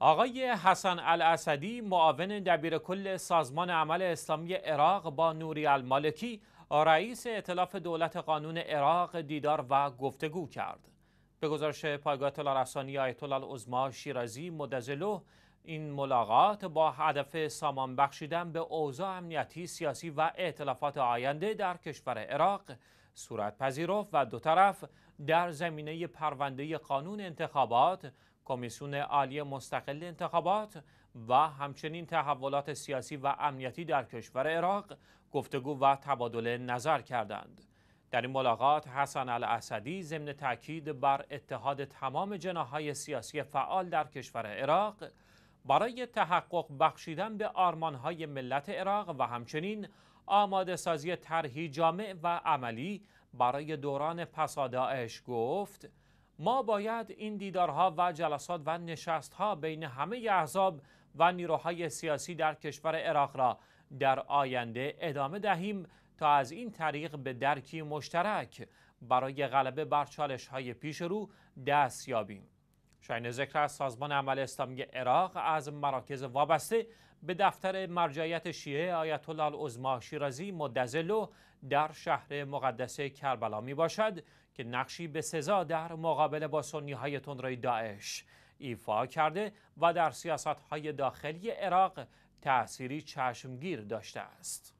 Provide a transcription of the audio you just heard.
آقای حسن الاسدی معاون دبیر کل سازمان عمل اسلامی عراق با نوری المالکی رئیس اطلاف دولت قانون عراق دیدار و گفتگو کرد. به گزارش پایگاه اطلاع رسانی آیت الله شیرازی مدزلو این ملاقات با هدف سامان بخشیدن به اوضاع امنیتی، سیاسی و اعتلافات آینده در کشور عراق صورت پذیرفت و دو طرف در زمینه پرونده قانون انتخابات، کمیسیون عالی مستقل انتخابات و همچنین تحولات سیاسی و امنیتی در کشور عراق گفتگو و تبادل نظر کردند. در این ملاقات حسن الاسدی ضمن تاکید بر اتحاد تمام جناهای سیاسی فعال در کشور عراق برای تحقق بخشیدن به آرمانهای ملت عراق و همچنین آماده سازی طرحی جامع و عملی برای دوران پساداعش گفت ما باید این دیدارها و جلسات و نشستها بین همه احزاب و نیروهای سیاسی در کشور عراق را در آینده ادامه دهیم تا از این طریق به درکی مشترک برای غلبه بر چالش های پیش رو دست یابیم. شاین ذکر از سازمان عمل اسلامی عراق از مراکز وابسته به دفتر مرجعیت شیعه آیت الله العظما شیرازی مدزلو در شهر مقدس کربلا می باشد که نقشی به سزا در مقابله با سنی های تندروی داعش ایفا کرده و در سیاست های داخلی عراق تأثیری چشمگیر داشته است.